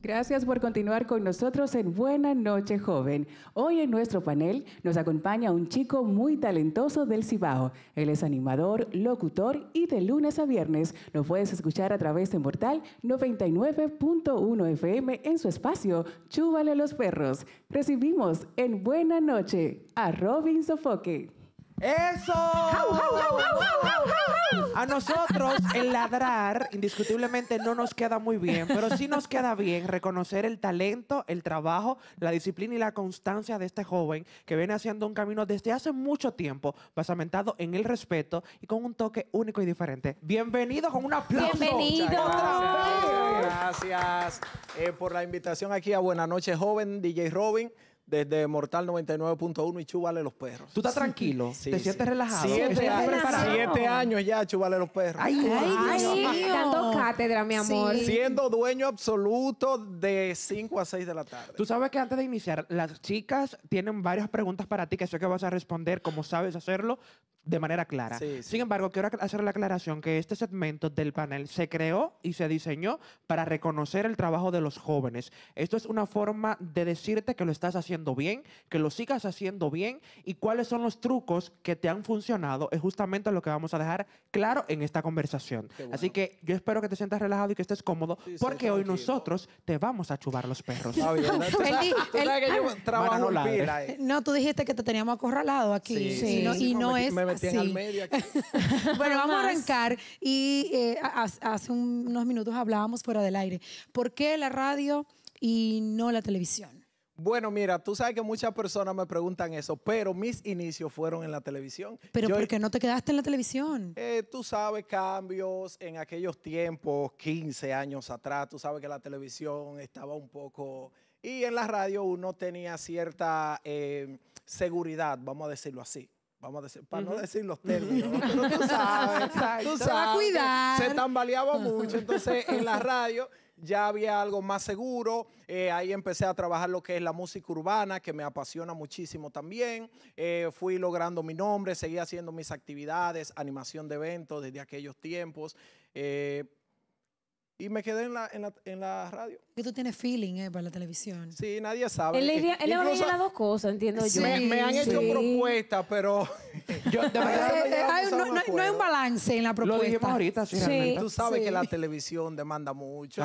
Gracias por continuar con nosotros en Buena Noche Joven. Hoy en nuestro panel nos acompaña un chico muy talentoso del Cibao. Él es animador, locutor y de lunes a viernes nos puedes escuchar a través de Mortal 99.1 FM en su espacio Chúbale a los perros. Recibimos en Buena Noche a Robin Sofoque. ¡Eso! A nosotros el ladrar indiscutiblemente no nos queda muy bien, pero sí nos queda bien reconocer el talento, el trabajo, la disciplina y la constancia de este joven que viene haciendo un camino desde hace mucho tiempo, basamentado en el respeto y con un toque único y diferente. Bienvenido con un aplauso. Bienvenido. Gracias, eh, por la invitación aquí a Buenas noches, joven DJ Robin desde Mortal 99.1 y Chúbale los perros. ¿Tú estás tranquilo? ¿Te sientes relajado? Siete, años, siete años ya, Chúbale los perros. Ay, Dios. Dando cátedra, mi amor. Siendo dueño absoluto de 5 a 6 de la tarde. Tú sabes que antes de iniciar, las chicas tienen varias preguntas para ti que sé que vas a responder como sabes hacerlo de manera clara. Sin embargo, quiero hacer la aclaración que este segmento del panel se creó y se diseñó para reconocer el trabajo de los jóvenes. Esto es una forma de decirte que lo estás haciendo bien, que lo sigas haciendo bien y cuáles son los trucos que te han funcionado. Es justamente lo que vamos a dejar claro en esta conversación. Así que yo espero que te sientas relajado y que estés cómodo porque hoy nosotros te vamos a chubar los perros. no, tú dijiste que te teníamos acorralado aquí. y no es... bueno, vamos a arrancar y eh, hace unos minutos hablábamos fuera del aire. ¿Por qué la radio y no la televisión? Bueno, mira, tú sabes que muchas personas me preguntan eso, pero mis inicios fueron en la televisión. ¿Pero por qué no te quedaste en la televisión? Eh, tú sabes, cambios en aquellos tiempos, 15 años atrás, tú sabes que la televisión estaba un poco... Y en la radio uno tenía cierta eh, seguridad, vamos a decirlo así vamos a decir, para no decir los términos, pero tú sabes, tú sabes, se tambaleaba mucho, entonces en la radio ya había algo más seguro, eh, ahí empecé a trabajar lo que es la música urbana, que me apasiona muchísimo también, eh, fui logrando mi nombre, seguí haciendo mis actividades, animación de eventos desde aquellos tiempos, eh, y me quedé en la, en la radio que tú tienes feeling eh, para la televisión. Sí, nadie sabe. Él, le ha eh, dicho las dos cosas, entiendo yo. Me, han hecho propuestas, pero... yo, eh, no, no, hay un balance en la propuesta. ahorita, sí, Tú sabes que la televisión demanda mucho.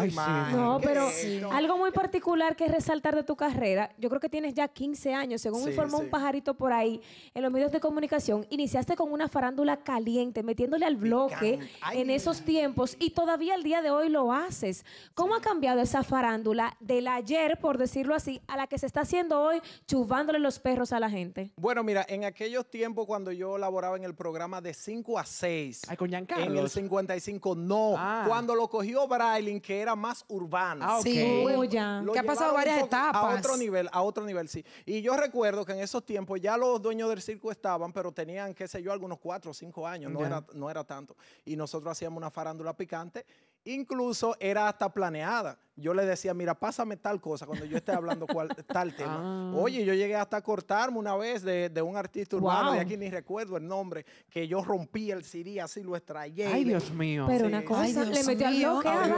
no, pero algo muy particular que es resaltar de tu carrera, yo creo que tienes ya 15 años, según informó un pajarito por ahí, en los medios de comunicación, iniciaste con una farándula caliente, metiéndole al bloque en esos tiempos y todavía el día de hoy lo haces. ¿Cómo ha cambiado esa farándula? farándula del ayer, por decirlo así, a la que se está haciendo hoy chubándole los perros a la gente? Bueno, mira, en aquellos tiempos cuando yo laboraba en el programa de 5 a 6. En el 55, no. Ah. Cuando lo cogió Brailing, que era más urbano. Ah, sí, ya. Que ha pasado varias etapas. A otro nivel, a otro nivel, sí. Y yo recuerdo que en esos tiempos ya los dueños del circo estaban, pero tenían, qué sé yo, algunos cuatro o cinco años. No, era, no era tanto. Y nosotros hacíamos una farándula picante Incluso era hasta planeada. Yo le decía, mira, pásame tal cosa cuando yo esté hablando tal tema. Ah. Oye, yo llegué hasta a cortarme una vez de, un artista urbano, de aquí ni recuerdo el nombre, que yo rompí el CD, así lo extrañé. Ay, Dios mío. Pero una cosa, le metió al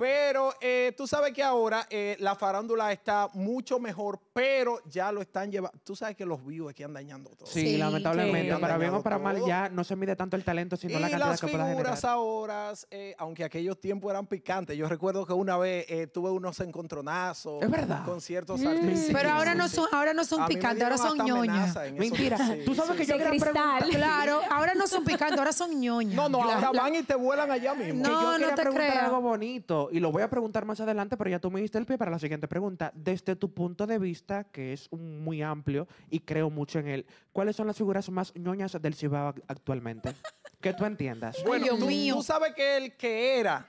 Pero eh, tú sabes que ahora eh, la farándula está mucho mejor pero ya lo están llevando. Tú sabes que los vivos que andan dañando todo. Sí, lamentablemente, para bien o para mal, ya no se mide tanto el talento, sino la cantidad las que puedas generar. las figuras ahora, eh, aunque aquellos tiempos eran picantes, yo recuerdo que una vez eh, tuve unos encontronazos. Es verdad. Con ciertos mm, artistas. Pero ahora no son, ahora no son picantes, ahora son ñoñas. Mentira. tú sabes que yo era cristal. Claro, ahora no son picantes, ahora son ñoñas. No, no, ahora van y te vuelan allá mismo. No, no te preguntar algo bonito y lo voy a preguntar más adelante, pero ya tú me diste el pie para la siguiente pregunta. Desde tu punto de vista, que es muy amplio y creo mucho en él. ¿Cuáles son las figuras más ñoñas del Cibao actualmente? que tú entiendas. Bueno, tú, mío. sabes que el que era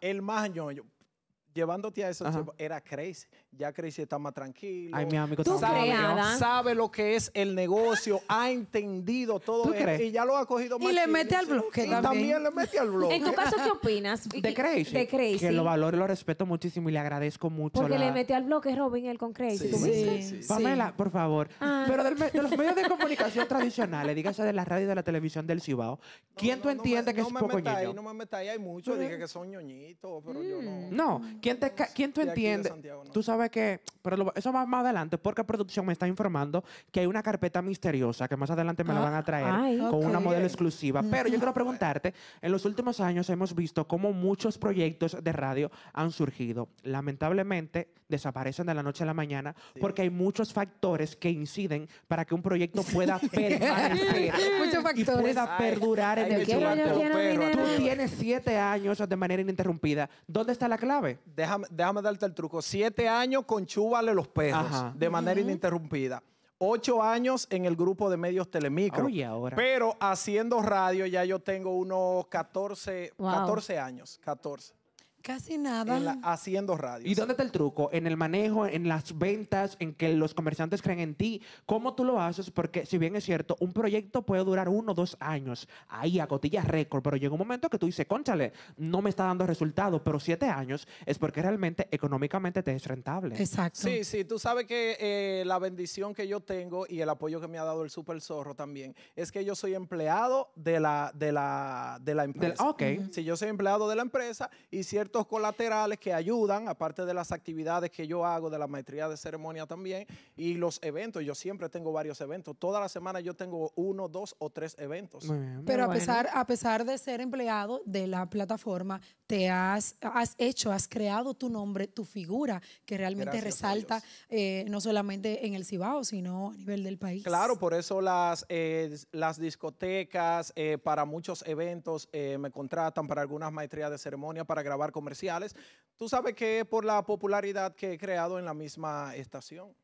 el más ñoño, llevándote a eso, era Crazy ya Crazy está más tranquilo. Ay, mi amigo, ¿Tú sabe, sabe lo que es el negocio, ha entendido todo y ya lo ha cogido más. Y le mete al bloque y también. le mete al bloque. En tu caso, ¿qué opinas? De Crazy. De Crazy. Que lo valoro y lo respeto muchísimo y le agradezco mucho. Porque le mete al bloque Robin el con Crazy. Sí, sí, Pamela, por favor. Ah. Pero de los medios de comunicación tradicionales, dígase de la radio y de la televisión del Cibao, ¿quién tú entiendes que es me poco ahí, No me metas ahí, hay muchos, dije que son ñoñitos, pero yo no. No, ¿quién, ¿quién tú entiendes? Tú sabes que, pero eso va más adelante, porque producción me está informando que hay una carpeta misteriosa que más adelante me la ah, van a traer con una modelo exclusiva. Pero yo quiero preguntarte, en los últimos años hemos visto cómo muchos proyectos de radio han surgido. Lamentablemente desaparecen de la noche a la mañana porque hay muchos factores que inciden para que un proyecto pueda permanecer y pueda perdurar en el tiempo. Tú tienes siete años de manera ininterrumpida. ¿Dónde está la clave? Déjame, déjame darte el truco. Siete años con Chúvale los Perros, de manera ininterrumpida. Ocho años en el grupo de medios Telemicro. Pero haciendo radio ya yo tengo unos 14, años. 14. Casi nada. haciendo radio. ¿Y dónde está el truco? En el manejo, en las ventas, en que los comerciantes creen en ti. ¿Cómo tú lo haces? Porque si bien es cierto, un proyecto puede durar uno o dos años, ahí a récord, pero llega un momento que tú dices, conchale, no me está dando resultado, pero siete años es porque realmente económicamente te es rentable. Exacto. Sí, sí, tú sabes que eh, la bendición que yo tengo y el apoyo que me ha dado el Super Zorro también es que yo soy empleado de la, de la, de la empresa. ok. si Sí, yo soy empleado de la empresa y ¿cierto? colaterales que ayudan, aparte de las actividades que yo hago, de la maestría de ceremonia también, y los eventos. Yo siempre tengo varios eventos. Toda la semana yo tengo uno, dos o tres eventos. Pero a, pesar, a pesar de ser empleado de la plataforma, te has, has, hecho, has creado tu nombre, tu figura, que realmente resalta eh, no solamente en el Cibao, sino a nivel del país. Claro, por eso las, eh, las discotecas eh, para muchos eventos me contratan para algunas maestrías de ceremonia para grabar comerciales. Tú sabes que por la popularidad que he creado en la misma estación.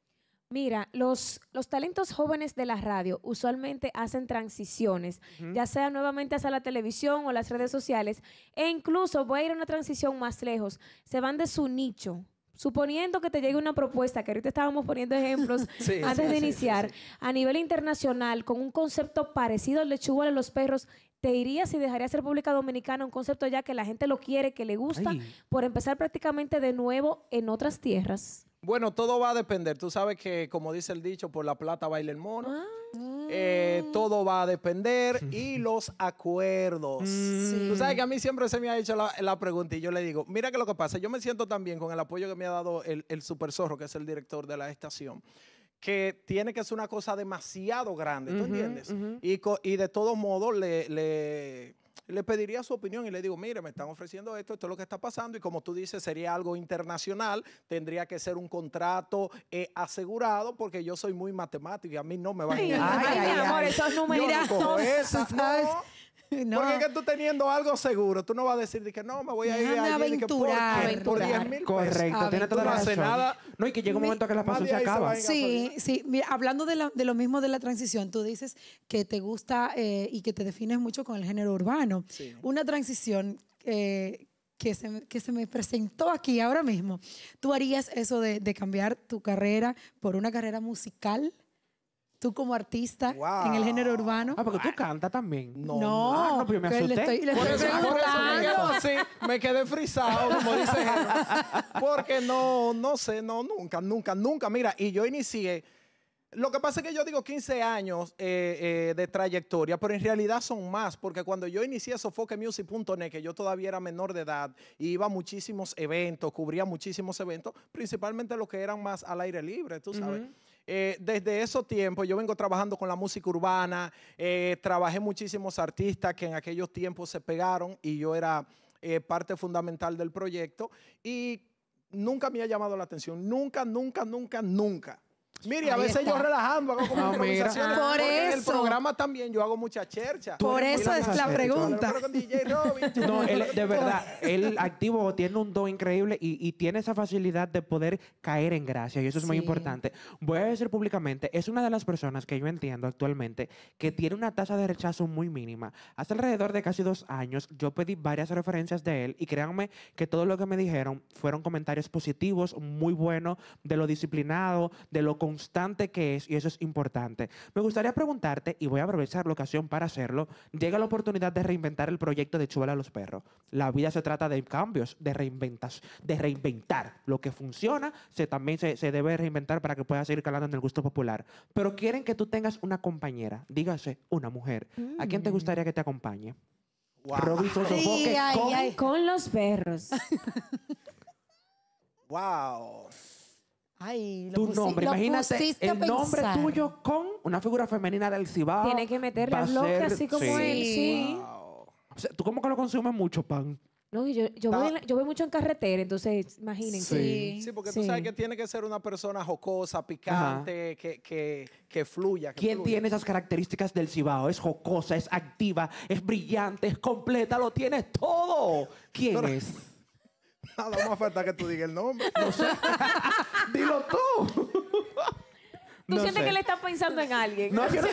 Mira, los, los talentos jóvenes de la radio usualmente hacen transiciones, ya sea nuevamente hacia la televisión o las redes sociales, e incluso voy a ir a una transición más lejos, se van de su nicho. Suponiendo que te llegue una propuesta, que ahorita estábamos poniendo ejemplos antes de iniciar, a nivel internacional, con un concepto parecido al de los perros, te irías y dejarías República Dominicana un concepto ya que la gente lo quiere, que le gusta, por empezar prácticamente de nuevo en otras tierras. Bueno, todo va a depender. Tú sabes que, como dice el dicho, por la plata baila el mono. Ah. Eh, todo va a depender y los acuerdos. Tú sabes que a mí siempre se me ha hecho la, pregunta y yo le digo, mira que lo que pasa, yo me siento también con el apoyo que me ha dado el, el Super Zorro, que es el director de la estación que tiene que ser una cosa demasiado grande, ¿tú entiendes? y, y, de todos modos le le pediría su opinión y le digo, mire, me están ofreciendo esto, esto es lo que está pasando y como tú dices, sería algo internacional, tendría que ser un contrato eh, asegurado porque yo soy muy matemático y a mí no me va a... Ay, ay, amor, esos números... Porque es que tú teniendo algo seguro, tú no vas a decir que no, me voy a ir a aventurar, por 10 mil Correcto, tiene toda la razón. no, y que llega un momento que la pasos se acaban. Sí, sí. hablando de, lo mismo de la transición, tú dices que te gusta eh, y que te defines mucho con el género urbano. Una transición eh, que se, me presentó aquí ahora mismo. ¿Tú harías eso de, cambiar tu carrera por una carrera musical? tú como artista en el género urbano. Ah, porque tú cantas también. No, no, pero me asusté. por eso, me, quedé frisado, como dice Porque no, no sé, no, nunca, nunca, nunca. Mira, y yo inicié. Lo que pasa es que yo digo 15 años eh, eh, de trayectoria, pero en realidad son más, porque cuando yo inicié sofoquemusic.net, que yo todavía era menor de edad, iba a muchísimos eventos, cubría muchísimos eventos, principalmente los que eran más al aire libre, tú sabes. Eh, desde esos tiempos yo vengo trabajando con la música urbana, eh, trabajé muchísimos artistas que en aquellos tiempos se pegaron y yo era eh, parte fundamental del proyecto y nunca me ha llamado la atención, nunca, nunca, nunca, nunca. Mire, a veces yo relajando hago como ah, Por eso. En el programa también yo hago mucha chercha. Por eso es la pregunta. No, de verdad, él activo tiene un do increíble y, tiene esa facilidad de poder caer en gracia y eso es muy importante. Voy a decir públicamente, es una de las personas que yo entiendo actualmente que tiene una tasa de rechazo muy mínima. Hace alrededor de casi dos años yo pedí varias referencias de él y créanme que todo lo que me dijeron fueron comentarios positivos, muy buenos, de lo disciplinado, de lo constante que es y eso es importante. Me gustaría preguntarte, y voy a aprovechar la ocasión para hacerlo, llega la oportunidad de reinventar el proyecto de Chuela a los Perros. La vida se trata de cambios, de, reinventas, de reinventar. Lo que funciona se, también se, debe reinventar para que pueda seguir calando en el gusto popular. Pero quieren que tú tengas una compañera, dígase una mujer. ¿A quién te mm. gustaría que te acompañe? con los perros. wow. Ay, lo tu nombre. Imagínate el nombre tuyo con una figura femenina del Cibao. Tiene que meterle al así como él, sí. ¿Tú cómo que lo consumes mucho, pan? No, yo, voy, mucho en carretera, entonces imagínense. Sí, sí porque tú sabes que tiene que ser una persona jocosa, picante, que, fluya. ¿Quién tiene esas características del Cibao? Es jocosa, es activa, es brillante, es completa, lo tienes todo. ¿Quién es? Nada más falta que tú digas el nombre. No sé. Dilo tú. ¿Tú sientes que le estás pensando en alguien? No, alguien.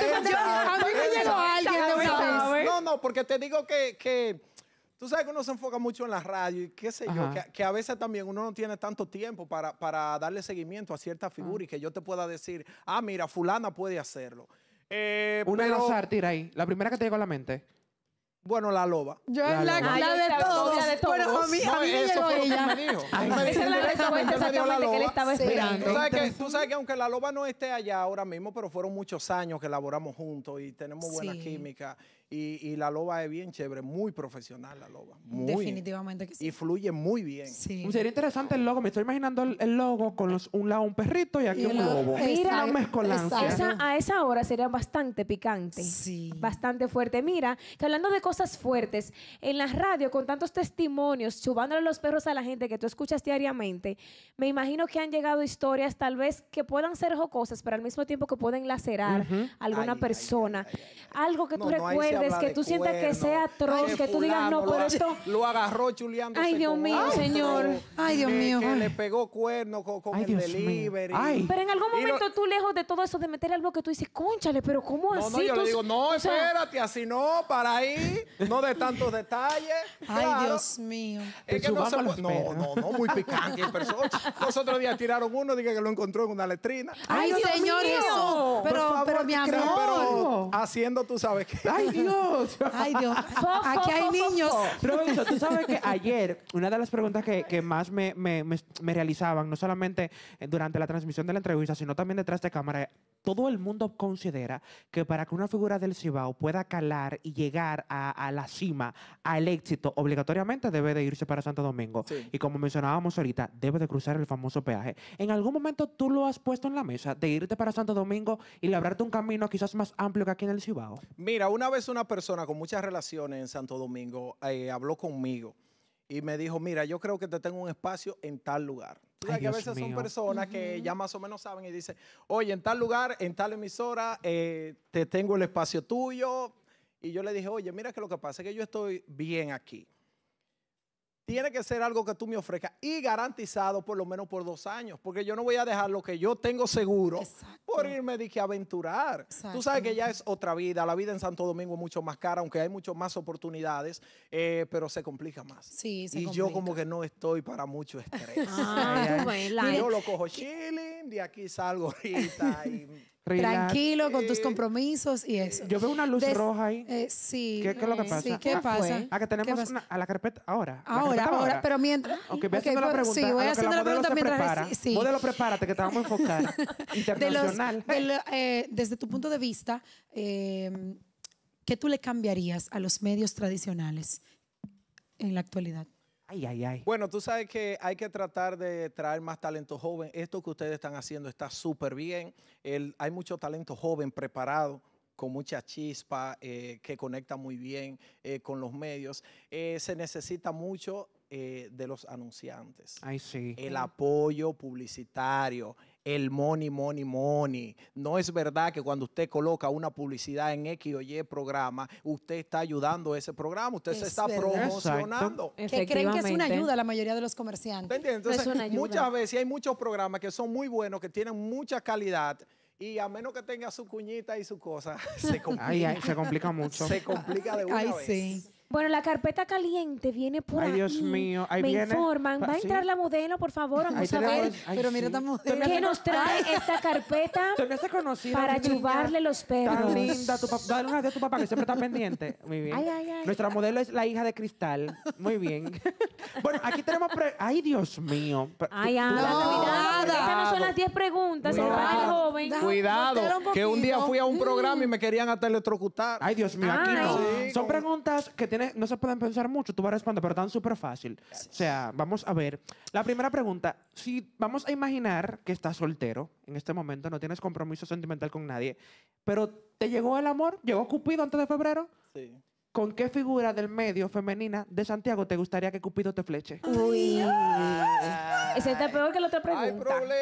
No, no, porque te digo que, que, tú sabes que uno se enfoca mucho en la radio y qué sé yo, que, a veces también uno no tiene tanto tiempo para, darle seguimiento a cierta ah. figura y que yo te pueda decir, ah, mira, fulana puede hacerlo. Eh, Una de las artes, ahí, la primera que te llegó a la mente. Bueno, la loba. Yo la, la, de, todos. de todos. Bueno, a mí, a mí me llegó ella. Me dijo. me dijo, esa es la respuesta que él estaba esperando. ¿Tú sabes, que, tú sabes, que, aunque la loba no esté allá ahora mismo, pero fueron muchos años que laboramos juntos y tenemos buena química. Y, y, la loba es bien chévere, muy profesional la loba. Muy, Definitivamente que sí. Y fluye muy bien. Mm, sería interesante el logo. Me estoy imaginando el, logo con los, un lado un perrito y aquí un lobo. a esa hora sería bastante picante. Sí. Bastante fuerte. Mira, que hablando de cosas fuertes, en la radio, con tantos testimonios, chubándole los perros a la gente que tú escuchas diariamente, me imagino que han llegado historias tal vez que puedan ser jocosas, pero al mismo tiempo que pueden lacerar alguna persona. algo que tú que tú sientas que sea atroz, que tú digas no, por esto. Lo agarró Julián Ay, Dios mío, señor. Ay, Dios mío. le pegó cuerno con, el delivery. Pero en algún momento tú, lejos de todo eso, de meter algo que tú dices, cónchale, pero ¿cómo así? No, yo le digo, no, espérate, así no, para ahí, no de tantos detalles. Ay, Dios mío. Es que no se No, no, no, muy picante en persona. día tiraron uno, dije que lo encontró en una letrina. Ay, señor Pero, pero mi amor. Pero haciendo, tú sabes qué. Ay, Dios Ay, Dios. Aquí hay niños. Luisa, tú sabes que ayer, una de las preguntas que, más me, realizaban, no solamente durante la transmisión de la entrevista, sino también detrás de cámara, todo el mundo considera que para que una figura del Cibao pueda calar y llegar a, la cima, al éxito, obligatoriamente debe de irse para Santo Domingo. Y como mencionábamos ahorita, debe de cruzar el famoso peaje. ¿En algún momento tú lo has puesto en la mesa de irte para Santo Domingo y labrarte un camino quizás más amplio que aquí en el Cibao? Mira, una vez una una persona con muchas relaciones en Santo Domingo eh, habló conmigo y me dijo, mira, yo creo que te tengo un espacio en tal lugar. y a veces son personas que ya más o menos saben y dicen, oye, en tal lugar, en tal emisora, eh, te tengo el espacio tuyo. Y yo le dije, oye, mira que lo que pasa es que yo estoy bien aquí tiene que ser algo que tú me ofrezcas y garantizado por lo menos por dos años, porque yo no voy a dejar lo que yo tengo seguro por irme de aventurar. Tú sabes que ya es otra vida, la vida en Santo Domingo es mucho más cara, aunque hay muchas más oportunidades, eh, pero se complica más. Sí, se y yo como que no estoy para mucho estrés. ah, yo lo cojo chile de aquí salgo ahorita. Y... Tranquilo con tus eh, compromisos y eso. Yo veo una luz roja ahí. Eh, sí. ¿Qué, es lo que pasa? ¿qué ah, pasa? Ah, que tenemos una, a la carpeta ahora. Ahora, ahora, pero mientras. Ok, voy okay, haciendo la pregunta. Sí, voy haciendo la, pregunta mientras. Prepara. Sí. Modelo, prepárate, que te vamos a enfocar. Internacional. Eh, desde tu punto de vista, eh, ¿qué tú le cambiarías a los medios tradicionales en la actualidad? Bueno, tú sabes que hay que tratar de traer más talento joven. Esto que ustedes están haciendo está súper bien. hay mucho talento joven preparado con mucha chispa, eh, que conecta muy bien eh, con los medios. Eh, se necesita mucho de los anunciantes. El apoyo publicitario, el money, money, money. No es verdad que cuando usted coloca una publicidad en X o Y programa, usted está ayudando a ese programa, usted se está promocionando. Que creen que es una ayuda la mayoría de los comerciantes. Entonces, muchas veces hay muchos programas que son muy buenos, que tienen mucha calidad. Y a menos que tenga su cuñita y su cosa, se complica. mucho. Se complica de una vez. Sí. Bueno, la carpeta caliente viene por ay, Dios mío. Me informan. Va a entrar la modelo, por favor. Vamos a ver. Pero mira esta modelo. ¿Qué nos trae esta carpeta para chuparle los perros? Tan linda. Tu Dale una de a tu papá que siempre está pendiente. Muy bien. Ay, ay, ay. Nuestra modelo es la hija de Cristal. Muy bien. bueno, aquí tenemos... ay, Dios mío. Ay, ay, no, cuidado. Estas no son las 10 preguntas. Cuidado. joven. Cuidado. Que un día fui a un programa y mm. me querían hasta electrocutar. Ay, Dios mío. Aquí no. Son preguntas que te no se pueden pensar mucho, tú vas a responder, pero tan súper fácil. O sea, vamos a ver. La primera pregunta, si vamos a imaginar que estás soltero en este momento, no tienes compromiso sentimental con nadie, pero ¿te llegó el amor? ¿Llegó Cupido antes de febrero? Sí. ¿Con qué figura del medio femenina de Santiago te gustaría que Cupido te fleche? Uy. Ese está peor que la otra pregunta. Hay problema.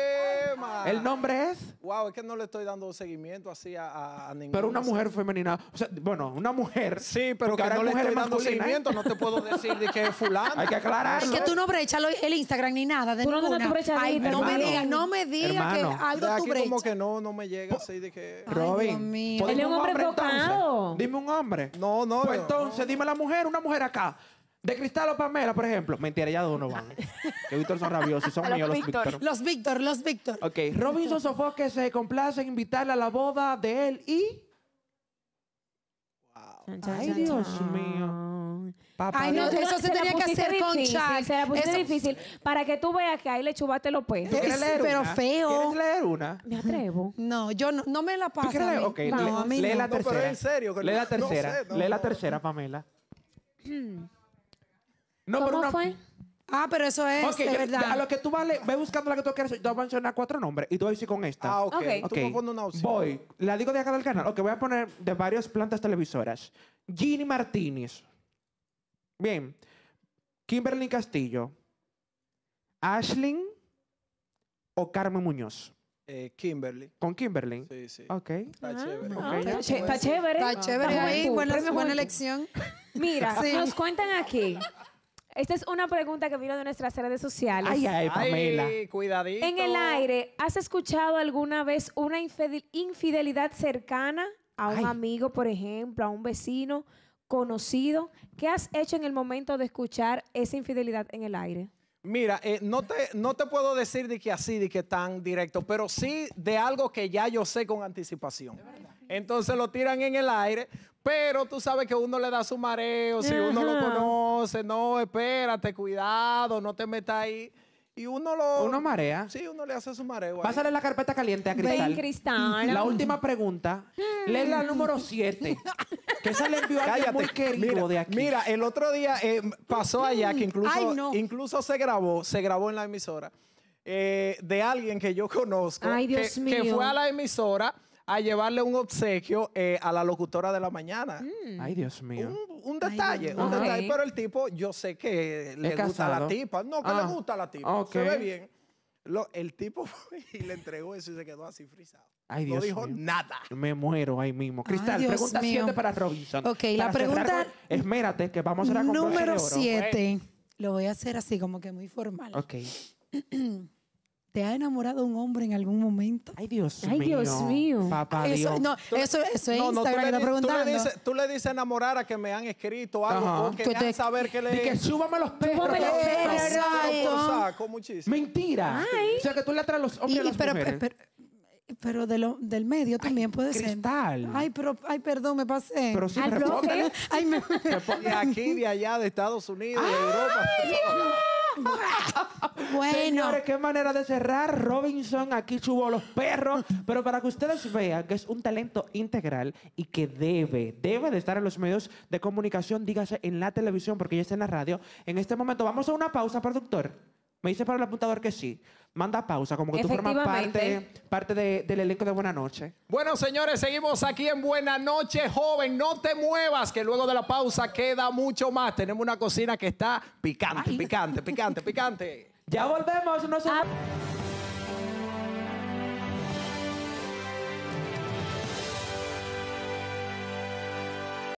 ¿El nombre es? Wow, es que no le estoy dando seguimiento así a, a ningún. Pero una mujer femenina. bueno, una mujer. Sí, pero que no le estoy dando ¿eh? seguimiento, no te puedo decir de que es fulano. Hay que aclararlo. Es que tú no brechas el Instagram ni nada. De tú ninguna. no, Ay, no me digas, no me digas que algo de tú brechas. como que no, no me llega así de que. Robin. Dios Él es un hombre, hombre Dime un hombre. No, no. Pues entonces, dime la mujer, una mujer acá. De Cristal o Pamela, por ejemplo. Mentira, ya dos van. que Víctor son rabiosos y son míos los Víctor. Los Víctor, los Víctor. Ok. Robinson que se complace en invitarle a la boda de él y... Wow. Ay, Dios mío. Ay, no, eso se, tenía que hacer con Charles. Se la difícil. Para que tú veas que ahí le chubaste lo puesto. Pero feo. ¿Quieres leer una? Me atrevo. No, yo no, no me la paso. ¿Quieres leer? Okay, no, a mí lee la tercera. No, en serio. Lee la tercera. lee la tercera, Pamela. No, ¿Cómo pero una- fue? Ah, pero eso es, Ok, de verdad. a lo que tú vale, ve buscando la que tú quieras. Yo voy a mencionar cuatro nombres y tú voy a con esta. Ah, ok. Ok. Voy. La digo de acá del canal. Ok, voy a poner de varias plantas televisoras. Ginny Martínez. Bien. Kimberly Castillo. Ashlyn o Carmen Muñoz. Eh, Kimberly. Con Kimberly. Sí, sí. Ok. Está ah, chévere. está chévere. Está chévere buena, elección. Mira, nos cuentan aquí esta es una pregunta que vino de nuestras redes sociales. Ay, ay, Pamela. Ay, cuidadito. En el aire, ¿has escuchado alguna vez una infidelidad cercana a un amigo, por ejemplo, a un vecino conocido? ¿Qué has hecho en el momento de escuchar esa infidelidad en el aire? Mira, eh, no, te, no te puedo decir de que así, de que tan directo, pero sí de algo que ya yo sé con anticipación. Entonces lo tiran en el aire pero tú sabes que uno le da su mareo, si uno lo conoce, no, espérate, cuidado, no te metas ahí. Y uno lo. Uno marea. Sí, uno le hace su mareo. a Pásale la carpeta caliente a Cristal. Ven, Cristal. La última pregunta. Lee la número 7. Que se le envió muy de aquí. Mira, el otro día eh, pasó mm. allá que incluso, incluso se grabó, se grabó en la emisora, eh, de alguien que yo conozco. que fue a la emisora a llevarle un obsequio eh, a la locutora de la mañana. Mm. Ay, Dios mío. Un, detalle, un detalle. Pero el tipo, yo sé que le gusta a la tipa. No, que le ah, gusta la tipa. Se ve bien. Lo, el tipo y le entregó eso y se quedó así frisado. Ay, Dios no dijo nada. Me muero ahí mismo. Cristal, pregunta siete para Robinson. Ok, la pregunta. esmérate, que vamos a la Número siete. Lo voy a hacer así, como que muy formal. Ok. ¿Te ha enamorado un hombre en algún momento? Ay, Dios mío. Ay, Dios mío. Papá ah, Dios. Eso, no, eso, eso es no, no, tú le, preguntando. Tú le, dices, tú enamorar a que me han escrito algo que saber que le... Y que súbame los perros. Súbame los perros. Mentira. O sea, que tú le traes los hombres y, pero, Pero, pero de del medio también puede cristal. ser. Ay, pero, ay, perdón, me pasé. Pero sí, ay, me, ay, me... me aquí, de allá, de Estados Unidos, de Europa. Dios bueno. Señores, qué manera de cerrar. Robinson aquí chubó los perros. Pero para que ustedes vean que es un talento integral y que debe, debe de estar en los medios de comunicación, dígase en la televisión, porque ya está en la radio. En este momento vamos a una pausa, productor. Me dice para el apuntador que sí. Manda pausa, como que tú formas parte, parte del elenco de Buena Noche. Bueno, señores, seguimos aquí en Buena Noche, joven. No te muevas, que luego de la pausa queda mucho más. Tenemos una cocina que está picante, picante, picante, picante. Ya volvemos, no se... Ah.